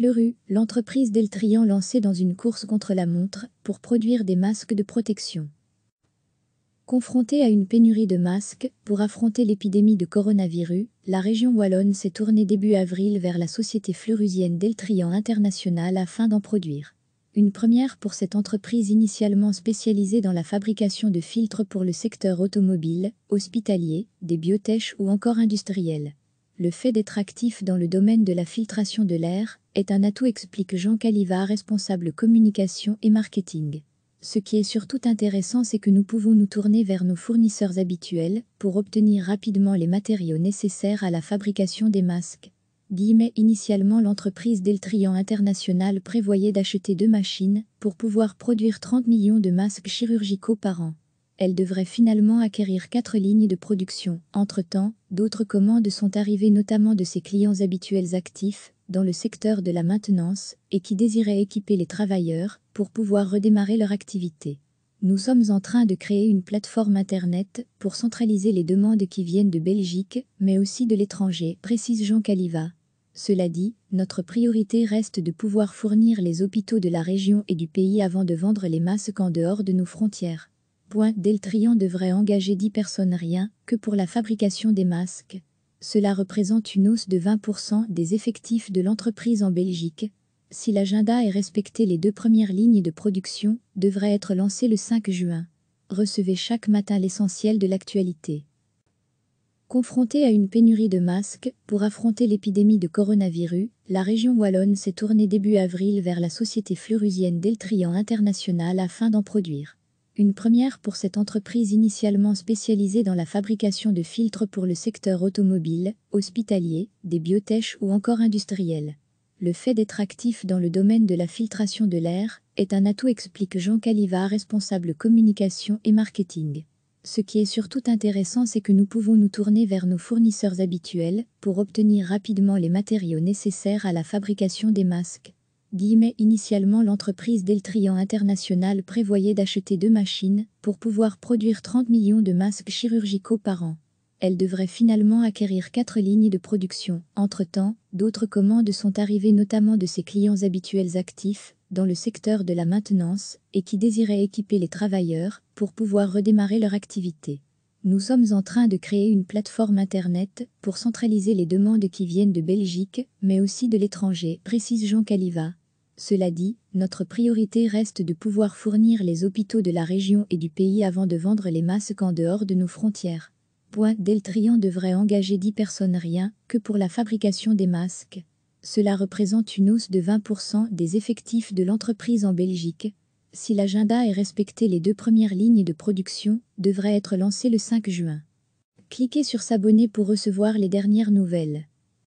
Fleuru, l'entreprise Deltrian lancée dans une course contre la montre pour produire des masques de protection. Confrontée à une pénurie de masques pour affronter l'épidémie de coronavirus, la région wallonne s'est tournée début avril vers la société fleurusienne Deltrian International afin d'en produire. Une première pour cette entreprise initialement spécialisée dans la fabrication de filtres pour le secteur automobile, hospitalier, des biotèches ou encore industriel le fait d'être actif dans le domaine de la filtration de l'air est un atout explique Jean Caliva, responsable communication et marketing. Ce qui est surtout intéressant, c'est que nous pouvons nous tourner vers nos fournisseurs habituels pour obtenir rapidement les matériaux nécessaires à la fabrication des masques. Guillemets, initialement, l'entreprise Deltrian International prévoyait d'acheter deux machines pour pouvoir produire 30 millions de masques chirurgicaux par an elle devrait finalement acquérir quatre lignes de production. Entre-temps, d'autres commandes sont arrivées notamment de ses clients habituels actifs dans le secteur de la maintenance et qui désiraient équiper les travailleurs pour pouvoir redémarrer leur activité. Nous sommes en train de créer une plateforme Internet pour centraliser les demandes qui viennent de Belgique, mais aussi de l'étranger, précise Jean Caliva. Cela dit, notre priorité reste de pouvoir fournir les hôpitaux de la région et du pays avant de vendre les masques en dehors de nos frontières. Point Deltrian devrait engager 10 personnes rien que pour la fabrication des masques. Cela représente une hausse de 20% des effectifs de l'entreprise en Belgique. Si l'agenda est respecté, les deux premières lignes de production devraient être lancées le 5 juin. Recevez chaque matin l'essentiel de l'actualité. Confrontée à une pénurie de masques pour affronter l'épidémie de coronavirus, la région wallonne s'est tournée début avril vers la société fleurusienne Deltrian International afin d'en produire une première pour cette entreprise initialement spécialisée dans la fabrication de filtres pour le secteur automobile, hospitalier, des biotech ou encore industriel. Le fait d'être actif dans le domaine de la filtration de l'air est un atout explique Jean Caliva, responsable communication et marketing. Ce qui est surtout intéressant, c'est que nous pouvons nous tourner vers nos fournisseurs habituels pour obtenir rapidement les matériaux nécessaires à la fabrication des masques, Initialement, l'entreprise Deltrian International prévoyait d'acheter deux machines pour pouvoir produire 30 millions de masques chirurgicaux par an. Elle devrait finalement acquérir quatre lignes de production. Entre-temps, d'autres commandes sont arrivées notamment de ses clients habituels actifs dans le secteur de la maintenance et qui désiraient équiper les travailleurs pour pouvoir redémarrer leur activité. Nous sommes en train de créer une plateforme Internet pour centraliser les demandes qui viennent de Belgique, mais aussi de l'étranger, précise Jean Caliva, cela dit, notre priorité reste de pouvoir fournir les hôpitaux de la région et du pays avant de vendre les masques en dehors de nos frontières. Point Deltrian devrait engager 10 personnes rien que pour la fabrication des masques. Cela représente une hausse de 20% des effectifs de l'entreprise en Belgique. Si l'agenda est respecté, les deux premières lignes de production devraient être lancées le 5 juin. Cliquez sur s'abonner pour recevoir les dernières nouvelles.